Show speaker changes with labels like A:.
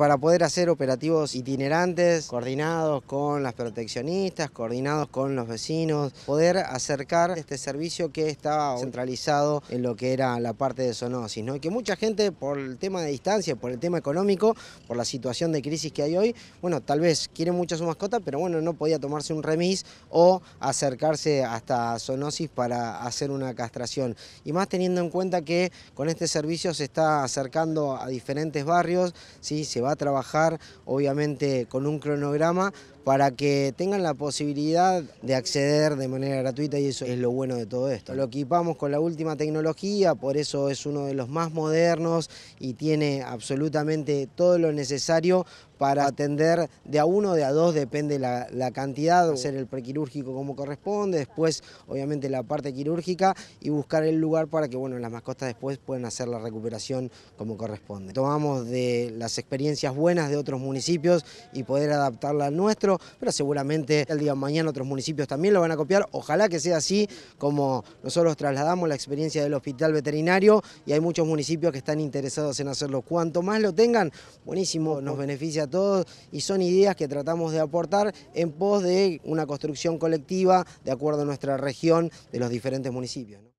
A: para poder hacer operativos itinerantes, coordinados con las proteccionistas, coordinados con los vecinos, poder acercar este servicio que estaba centralizado en lo que era la parte de zoonosis, Y que mucha gente por el tema de distancia, por el tema económico, por la situación de crisis que hay hoy, bueno, tal vez quiere mucho su mascota, pero bueno, no podía tomarse un remis o acercarse hasta zoonosis para hacer una castración. Y más teniendo en cuenta que con este servicio se está acercando a diferentes barrios, ¿sí? se va va a trabajar obviamente con un cronograma para que tengan la posibilidad de acceder de manera gratuita y eso es lo bueno de todo esto. Lo equipamos con la última tecnología, por eso es uno de los más modernos y tiene absolutamente todo lo necesario para atender de a uno, de a dos, depende la, cantidad, hacer el prequirúrgico como corresponde, después obviamente la parte quirúrgica y buscar el lugar para que bueno, las mascotas después puedan hacer la recuperación como corresponde. Tomamos de las experiencias buenas de otros municipios y poder adaptarla al nuestro, pero seguramente el día de mañana otros municipios también lo van a copiar, ojalá que sea así como nosotros trasladamos la experiencia del hospital veterinario y hay muchos municipios que están interesados en hacerlo. Cuanto más lo tengan, buenísimo, nos beneficia y son ideas que tratamos de aportar en pos de una construcción colectiva de acuerdo a nuestra región de los diferentes municipios.